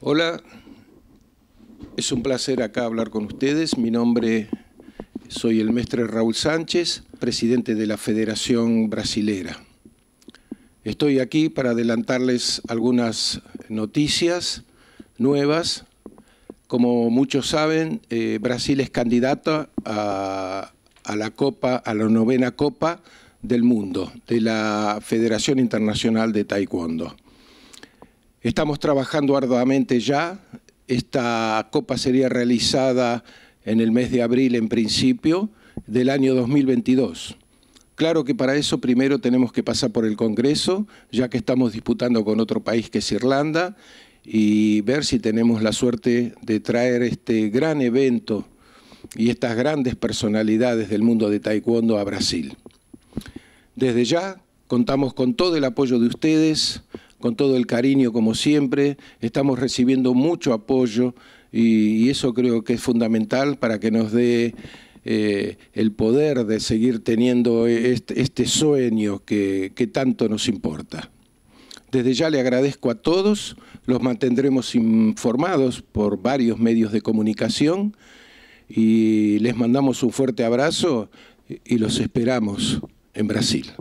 Hola, es un placer acá hablar con ustedes. Mi nombre, soy el mestre Raúl Sánchez, presidente de la Federación Brasilera. Estoy aquí para adelantarles algunas noticias nuevas. Como muchos saben, eh, Brasil es candidato a la Copa, a la novena Copa del Mundo de la Federación Internacional de Taekwondo. Estamos trabajando arduamente ya. Esta copa sería realizada en el mes de abril, en principio, del año 2022. Claro que para eso primero tenemos que pasar por el Congreso, ya que estamos disputando con otro país que es Irlanda, y ver si tenemos la suerte de traer este gran evento y estas grandes personalidades del mundo de Taekwondo a Brasil. Desde ya contamos con todo el apoyo de ustedes, con todo el cariño como siempre, estamos recibiendo mucho apoyo y, eso creo que es fundamental para que nos dé eh, el poder de seguir teniendo este, sueño que tanto nos importa. Desde ya le agradezco a todos, los mantendremos informados por varios medios de comunicación y les mandamos un fuerte abrazo y los esperamos en Brasil.